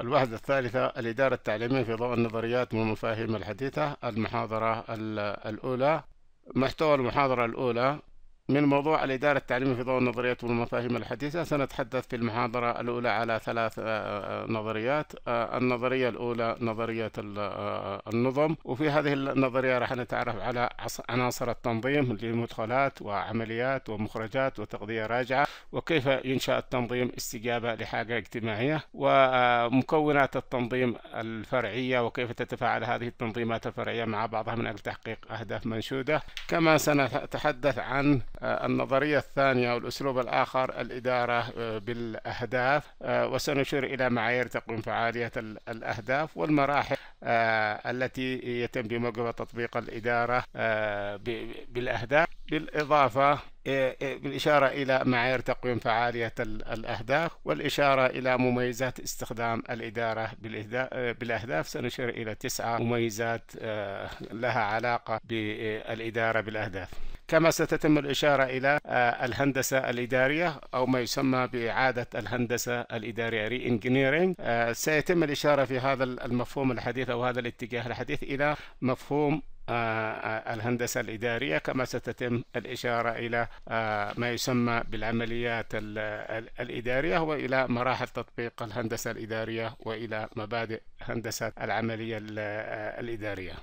الوحدة الثالثة الإدارة التعليمية في ضوء النظريات والمفاهيم الحديثة المحاضرة الأولى محتوى المحاضرة الأولى من موضوع الإدارة التعليمية في ضوء النظريات والمفاهيم الحديثة سنتحدث في المحاضرة الأولى على ثلاث آه، آه، نظريات آه، النظرية الأولى نظرية النظم وفي هذه النظرية راح نتعرف على عناصر التنظيم لمدخلات وعمليات ومخرجات وتغذية راجعة وكيف ينشأ التنظيم استجابة لحاجة اجتماعية ومكونات التنظيم الفرعية وكيف تتفاعل هذه التنظيمات الفرعية مع بعضها من أجل تحقيق أهداف منشودة كما سنتحدث عن النظرية الثانية والأسلوب الآخر الإدارة بالأهداف وسنشير إلى معايير تقويم فعالية الأهداف والمراحل آه، التي يتم بموجب تطبيق الإدارة آه، بالأهداف بالإضافة آه، بالإشارة إلى معايير تقويم فعالية الأهداف والإشارة إلى مميزات استخدام الإدارة بالأهداف سنشير إلى تسعة مميزات لها علاقة بالإدارة بالأهداف كما ستتم الإشارة إلى آه، الهندسة الإدارية أو ما يسمى بإعادة الهندسة الإدارية ري engineering آه، سيتم الإشارة في هذا المفهوم الحديث أو هذا الاتجاه الحديث إلى مفهوم آه، الهندسة الإدارية كما ستتم الإشارة إلى ما يسمى بالعمليات الإدارية وإلى مراحل تطبيق الهندسة الإدارية وإلى مبادئ هندسة العملية الإدارية